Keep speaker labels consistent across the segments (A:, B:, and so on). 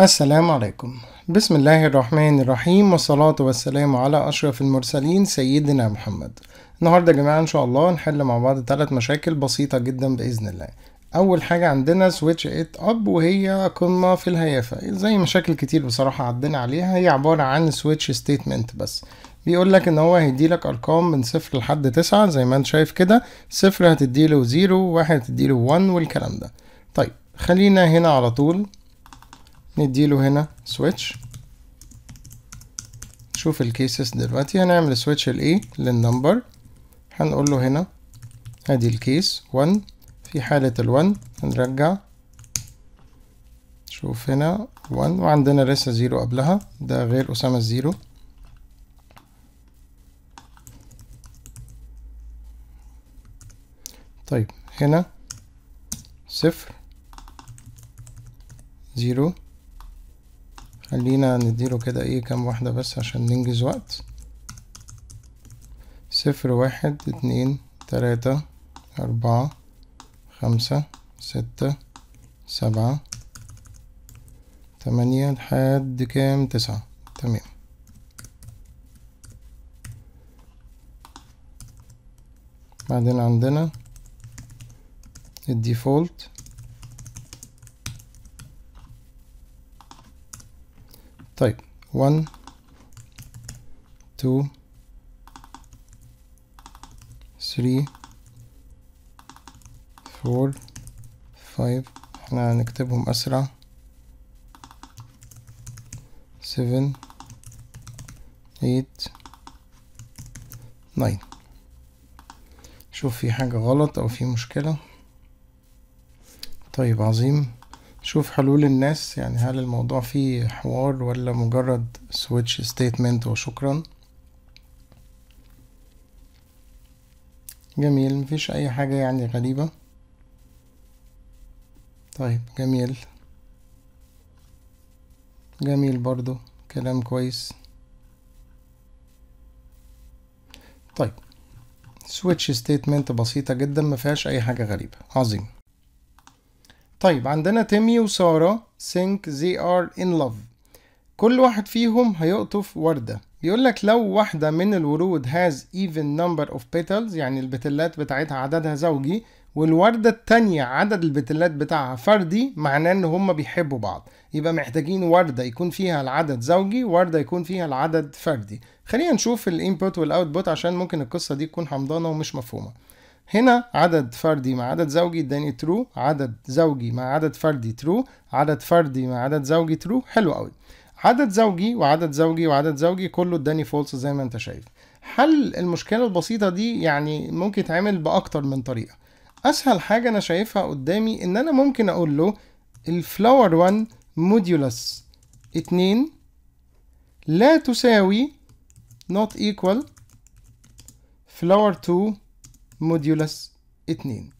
A: السلام عليكم بسم الله الرحمن الرحيم والصلاة والسلام على أشرف المرسلين سيدنا محمد النهاردة يا جماعة إن شاء الله هنحل مع بعض ثلاث مشاكل بسيطة جدا بإذن الله أول حاجة عندنا سويتش إت أب وهي قمة في الهيافة زي مشاكل كتير بصراحة عدينا عليها هي عبارة عن سويتش ستيتمنت بس بيقول لك ان هو هيديلك ارقام من صفر لحد تسعة زي ما انت شايف كده صفر هتديله زيرو واحد هتديله وان والكلام ده طيب خلينا هنا على طول نديله هنا سويتش نشوف الكيسز دلوقتي هنعمل سويتش الاي للنمبر هنقول له هنا ادي الكيس 1 في حالة ال 1 هنرجع شوف هنا 1 وعندنا لسه زيرو قبلها ده غير أسامة الزيرو طيب هنا صفر زيرو خلينا نديله كده ايه كام واحدة بس عشان ننجز وقت صفر واحد اتنين تلاتة أربعة خمسة ستة سبعة تمانية لحد كام تسعة تمام بعدين عندنا الديفولت طيب 1 2 3 4 5 احنا هنكتبهم اسرع 7 8 9 شوف في حاجة غلط او في مشكلة طيب عظيم شوف حلول الناس يعني هل الموضوع فيه حوار ولا مجرد سويتش ستيتمنت وشكرا جميل مفيش اي حاجة يعني غريبة طيب جميل جميل برضو كلام كويس طيب سويتش ستيتمنت بسيطة جدا مفيهاش اي حاجة غريبة عظيم طيب عندنا تيمي وسارة سينك زي ار ان لوف كل واحد فيهم هيقطف وردة بيقول لك لو واحدة من الورود has even number of petals يعني البتلات بتاعتها عددها زوجي والوردة التانية عدد البتلات بتاعها فردي معناه ان هما بيحبوا بعض يبقى محتاجين وردة يكون فيها العدد زوجي وردة يكون فيها العدد فردي خلينا نشوف الانبوت والاوتبوت عشان ممكن القصة دي تكون حمضانة ومش مفهومة هنا عدد فردي مع عدد زوجي اداني ترو عدد زوجي مع عدد فردي ترو عدد فردي مع عدد زوجي ترو حلو قوي عدد زوجي وعدد زوجي وعدد زوجي كله اداني فولس زي ما انت شايف حل المشكلة البسيطة دي يعني ممكن يتعمل بأكتر من طريقة أسهل حاجة أنا شايفها قدامي إن أنا ممكن أقول له الفلاور 1 موديولس 2 لا تساوي not equal flower 2 موديولاس 2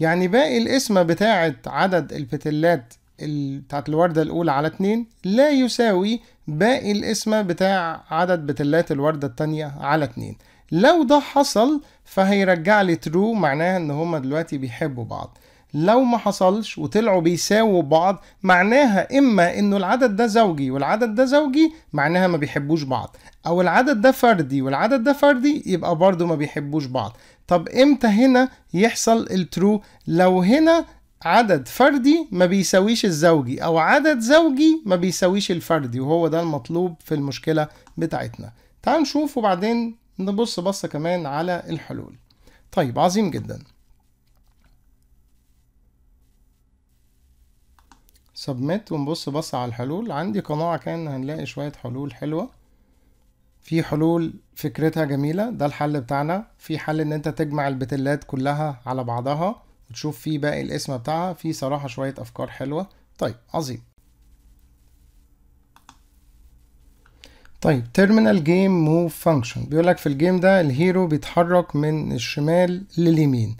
A: يعني باقي القسمة بتاعة عدد الفتلات بتاعت الوردة الأولى على 2 لا يساوي باقي القسمة بتاع عدد بتلات الوردة التانية على 2 لو ده حصل فهيرجع لي ترو معناها ان هما دلوقتي بيحبوا بعض لو ما حصلش وطلعوا بيساووا بعض معناها اما انه العدد ده زوجي والعدد ده زوجي معناها ما بيحبوش بعض او العدد ده فردي والعدد ده فردي يبقى برضو ما بيحبوش بعض طب امتى هنا يحصل الترو لو هنا عدد فردي ما بيساويش الزوجي او عدد زوجي ما بيساويش الفردي وهو ده المطلوب في المشكلة بتاعتنا تعال نشوف وبعدين نبص بصة كمان على الحلول طيب عظيم جداً سبميت ونبص بص على الحلول عندي قناعة كان هنلاقي شوية حلول حلوة في حلول فكرتها جميلة ده الحل بتاعنا في حل ان انت تجمع البتلات كلها على بعضها وتشوف في باقي الاسم بتاعها في صراحة شوية افكار حلوة طيب عظيم طيب تيرمينال جيم موف فانكشن بيقولك في الجيم ده الهيرو بيتحرك من الشمال لليمين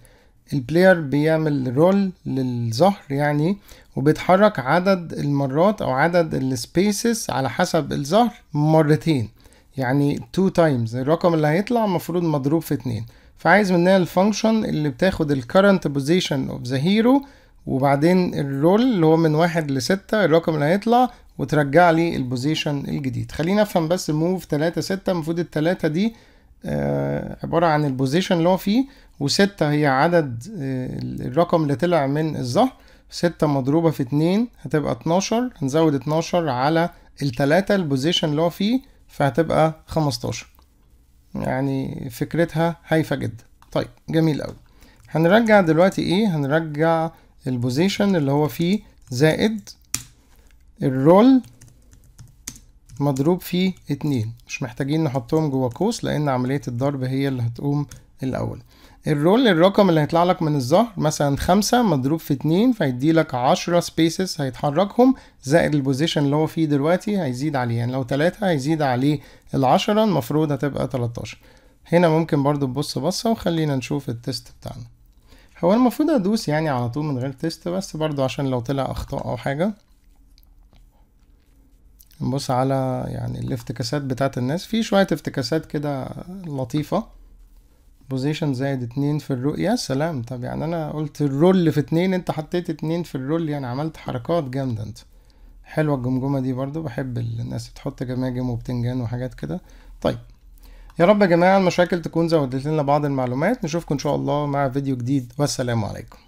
A: البلاير بيعمل رول للظهر يعني وبيتحرك عدد المرات او عدد السبيسز على حسب الظهر مرتين يعني 2 تايمز الرقم اللي هيطلع المفروض مضروب في 2 فعايز مننا الفانكشن اللي بتاخد الكرنت بوزيشن اوف ذا هيرو وبعدين الرول اللي هو من واحد لستة الرقم اللي هيطلع وترجع لي البوزيشن الجديد خلينا افهم بس موف 3 6 المفروض التلاتة دي آه، عباره عن البوزيشن اللي هو فيه وستة هي عدد آه، الرقم اللي طلع من الظهر ستة مضروبة في اتنين هتبقى اتناشر هنزود اتناشر على التلاتة البوزيشن اللي هو فيه فهتبقى خمستاشر يعني فكرتها هايفة جدا طيب جميل اوي هنرجع دلوقتي ايه هنرجع البوزيشن اللي هو فيه زائد الرول مضروب في اتنين مش محتاجين نحطهم جوا قوس لان عملية الضرب هي اللي هتقوم الاول الرول الرقم اللي هيطلع لك من الظهر مثلا خمسة مضروب في اتنين فهيدي لك عشرة سبيسز هيتحركهم زائد البوزيشن اللي هو فيه دلوقتي هيزيد عليه يعني لو تلاتة هيزيد عليه العشرة المفروض هتبقى تلاتاشر هنا ممكن برضو تبص بصة وخلينا نشوف التست بتاعنا هو المفروض ادوس يعني على طول من غير تيست بس برضو عشان لو طلع اخطاء او حاجة نبص على يعني الافتكاسات بتاعت الناس في شوية افتكاسات كده لطيفة بوزيشن زائد اتنين في الرول يا سلام طب يعني انا قلت الرول في اتنين انت حطيت اتنين في الرول يعني عملت حركات جامدة انت حلوة الجمجمة دي برضو بحب الناس تحط جماجم وبتنجان وحاجات كده طيب يا رب يا جماعة المشاكل تكون زودت لنا بعض المعلومات نشوفكم ان شاء الله مع فيديو جديد والسلام عليكم